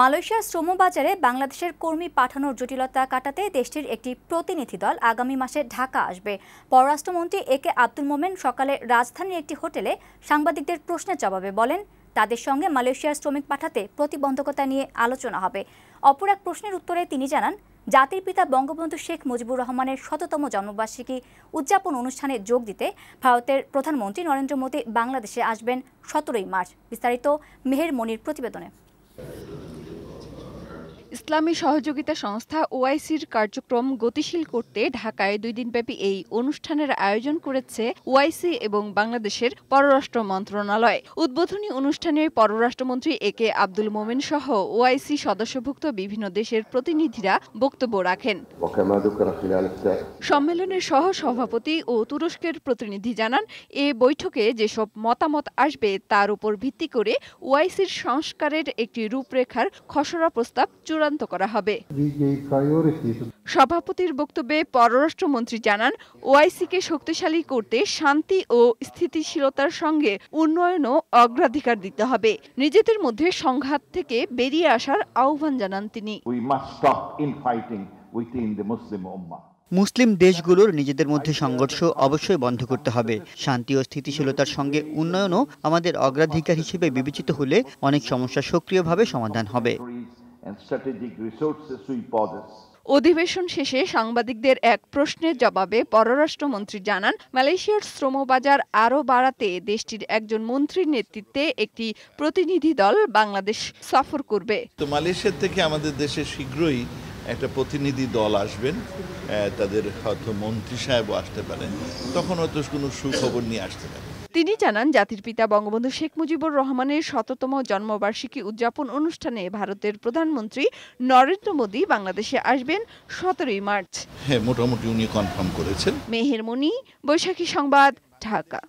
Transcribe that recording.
মালয়েশিয়ার শ্রমবাজারে বাংলাদেশের কর্মী পাঠানোর জটিলতা কাটাতে দেশটির একটি প্রতিনিধি দল আগামী মাসে ঢাকা আসবে পররাষ্ট্রমন্ত্রী এ কে আব্দুল মোমেন সকালে রাজধানীর একটি হোটেলে সাংবাদিকদের প্রশ্নের জবাবে বলেন তাদের সঙ্গে মালয়েশিয়ার শ্রমিক পাঠাতে প্রতিবন্ধকতা নিয়ে আলোচনা হবে অপর এক প্রশ্নের উত্তরে তিনি জানান জাতির পিতা বঙ্গবন্ধু শেখ মুজিবুর রহমানের শততম জন্মবার্ষিকী উদযাপন অনুষ্ঠানে যোগ দিতে ভারতের প্রধানমন্ত্রী নরেন্দ্র মোদী বাংলাদেশে আসবেন সতেরোই মার্চ বিস্তারিত মেহের মনির প্রতিবেদনে ইসলামী সহযোগিতা সংস্থা ওআইসির কার্যক্রম গতিশীল করতে ঢাকায় দুই দিনব্যাপী এই অনুষ্ঠানের আয়োজন করেছে ওআইসি এবং বাংলাদেশের পররাষ্ট্র মন্ত্রণালয় উদ্বোধনী অনুষ্ঠানে পররাষ্ট্রমন্ত্রী এ কে আব্দুল মোমেন সহ ওআইসি সদস্যভুক্ত বিভিন্ন দেশের প্রতিনিধিরা বক্তব্য রাখেন সম্মেলনের সহ সভাপতি ও তুরস্কের প্রতিনিধি জানান এ বৈঠকে যেসব মতামত আসবে তার উপর ভিত্তি করে ওআইসির সংস্কারের একটি রূপরেখার খসড়া প্রস্তাব চূড়ান্ত চূড়ান্ত করা হবে সভাপতির বক্তব্যে পররাষ্ট্রমন্ত্রী জানান ওআইসিকে শক্তিশালী করতে শান্তি ও স্থিতিশীলতার সঙ্গে উন্নয়নও অগ্রাধিকার দিতে হবে নিজেদের মধ্যে সংঘাত থেকে বেরিয়ে আসার আহ্বান জানান তিনি মুসলিম দেশগুলোর নিজেদের মধ্যে সংঘর্ষ অবশ্যই বন্ধ করতে হবে শান্তি ও স্থিতিশীলতার সঙ্গে উন্নয়নও আমাদের অগ্রাধিকার হিসেবে বিবেচিত হলে অনেক সমস্যা সক্রিয়ভাবে সমাধান হবে অধিবেশন শেষে সাংবাদিকদের এক প্রশ্নের জবাবে পররাষ্ট্রমন্ত্রী জানান মালয়েশিয়ার শ্রমবাজার আরও বাড়াতে দেশটির একজন মন্ত্রীর নেতৃত্বে একটি প্রতিনিধি দল বাংলাদেশ সফর করবে তো মালয়েশিয়ার থেকে আমাদের দেশে শীঘ্রই একটা প্রতিনিধি দল আসবেন তাদের হয়তো মন্ত্রী সাহেব আসতে পারেন তখন হয়তো কোনো সুখবর নিয়ে আসতে পারেন তিনি জানান জাতির পিতা বঙ্গবন্ধু শেখ মুজিবুর রহমানের শততম জন্মবার্ষিকী উদযাপন অনুষ্ঠানে ভারতের প্রধানমন্ত্রী নরেন্দ্র মোদী বাংলাদেশে আসবেন সতেরোই মার্চ হ্যাঁ মোটামুটি উনি কনফার্ম করেছেন মেহের মনি বৈশাখী সংবাদ ঢাকা